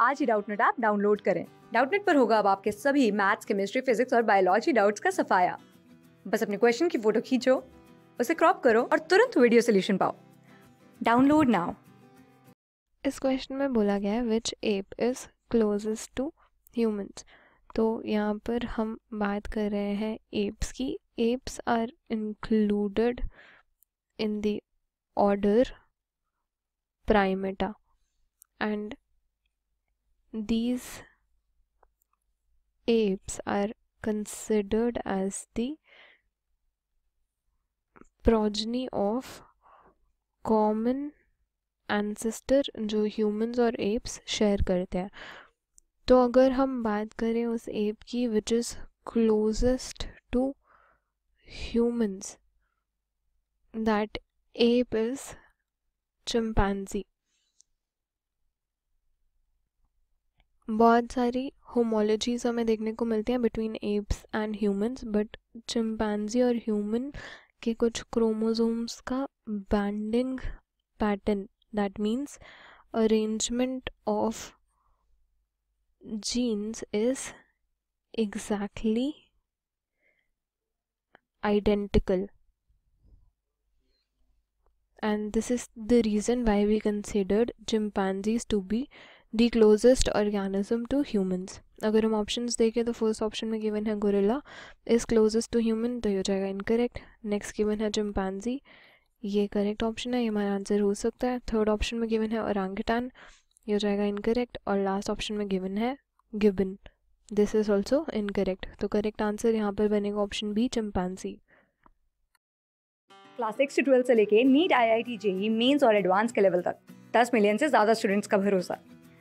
आज ही Doubtnut app download करें डाउटनेट पर होगा अब आपके सभी मैथ्स केमिस्ट्री फिजिक्स और बायोलॉजी डाउट्स का सफाया बस अपने क्वेश्चन की फोटो खींचो उसे क्रॉप करो और तुरंत वीडियो सोल्यूशन पाओ डाउनलोड नाउ इस क्वेश्चन में बोला गया है which ape is closest to humans तो यहाँ पर हम बात कर रहे हैं एप्स की apes are included in the order primates and these apes are considered as the progeny of common ancestor जो humans और apes share करते हैं तो अगर हम बात करें उस एप की which is closest to humans that ape is chimpanzee बहुत सारी होमोलॉजीज हमें देखने को मिलती हैं between apes and humans but chimpanzee और ह्यूमन के कुछ क्रोमोसोम्स का banding pattern that means arrangement of genes is exactly identical and this is the reason why we considered chimpanzees to be the closest organism to humans अगर हम options देखें तो first option में given है gorilla is closest to human तो ये हो जाएगा इनकरेक्ट नेक्स्ट गिवन है चिंपैनजी ये करेक्ट ऑप्शन है ये हमारा आंसर हो सकता है थर्ड ऑप्शन में गिवन है औरंगटान ये हो जाएगा इनकरेक्ट और लास्ट ऑप्शन में गिवन है gibbon this is also incorrect तो करेक्ट आंसर यहाँ पर बनेगा option B chimpanzee class six से ट्वेल्थ से लेके NEET I I T JEE mains और एडवांस के लेवल तक दस मिलियन से ज़्यादा स्टूडेंट्स का भरोसा